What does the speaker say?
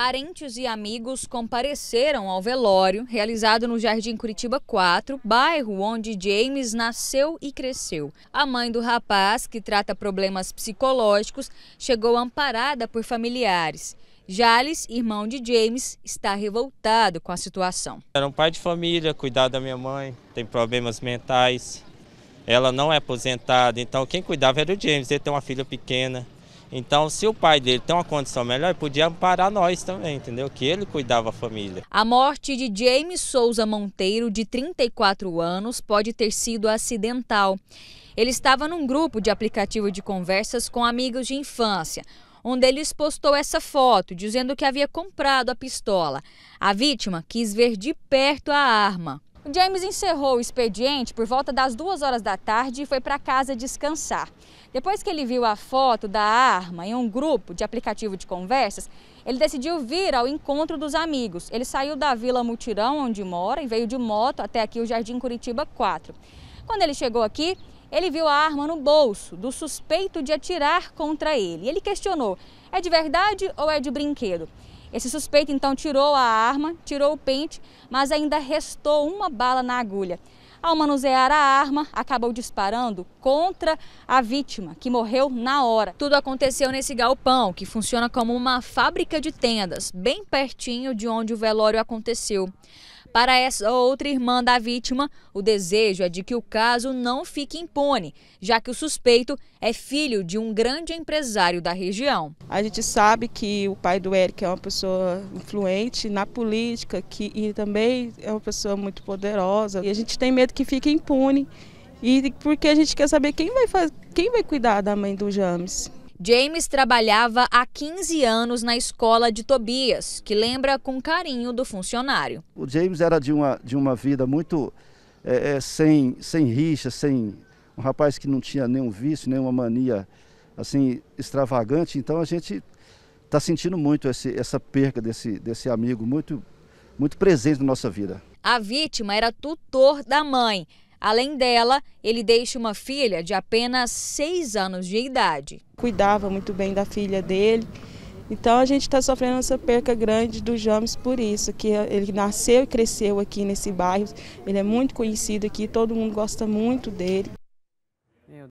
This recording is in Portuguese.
Parentes e amigos compareceram ao velório, realizado no Jardim Curitiba 4, bairro onde James nasceu e cresceu. A mãe do rapaz, que trata problemas psicológicos, chegou amparada por familiares. Jales, irmão de James, está revoltado com a situação. Era um pai de família, cuidar da minha mãe, tem problemas mentais. Ela não é aposentada, então quem cuidava era o James, ele tem uma filha pequena. Então, se o pai dele tem uma condição melhor, podia amparar nós também, entendeu? Que ele cuidava a família. A morte de James Souza Monteiro, de 34 anos, pode ter sido acidental. Ele estava num grupo de aplicativo de conversas com amigos de infância. Um deles postou essa foto, dizendo que havia comprado a pistola. A vítima quis ver de perto a arma. James encerrou o expediente por volta das duas horas da tarde e foi para casa descansar. Depois que ele viu a foto da arma em um grupo de aplicativo de conversas, ele decidiu vir ao encontro dos amigos. Ele saiu da Vila Mutirão, onde mora, e veio de moto até aqui o Jardim Curitiba 4. Quando ele chegou aqui, ele viu a arma no bolso do suspeito de atirar contra ele. Ele questionou: é de verdade ou é de brinquedo? Esse suspeito então tirou a arma, tirou o pente, mas ainda restou uma bala na agulha. Ao manusear a arma, acabou disparando contra a vítima, que morreu na hora. Tudo aconteceu nesse galpão, que funciona como uma fábrica de tendas, bem pertinho de onde o velório aconteceu. Para essa outra irmã da vítima, o desejo é de que o caso não fique impune, já que o suspeito é filho de um grande empresário da região. A gente sabe que o pai do Eric é uma pessoa influente na política que, e também é uma pessoa muito poderosa. E a gente tem medo que fique impune. E porque a gente quer saber quem vai, fazer, quem vai cuidar da mãe do James. James trabalhava há 15 anos na escola de Tobias, que lembra com carinho do funcionário. O James era de uma, de uma vida muito é, é, sem, sem rixa, sem um rapaz que não tinha nenhum vício, nenhuma mania assim extravagante. Então a gente está sentindo muito esse, essa perca desse, desse amigo muito, muito presente na nossa vida. A vítima era tutor da mãe. Além dela, ele deixa uma filha de apenas seis anos de idade. Cuidava muito bem da filha dele. Então a gente está sofrendo essa perca grande do James por isso, que ele nasceu e cresceu aqui nesse bairro, ele é muito conhecido aqui, todo mundo gosta muito dele.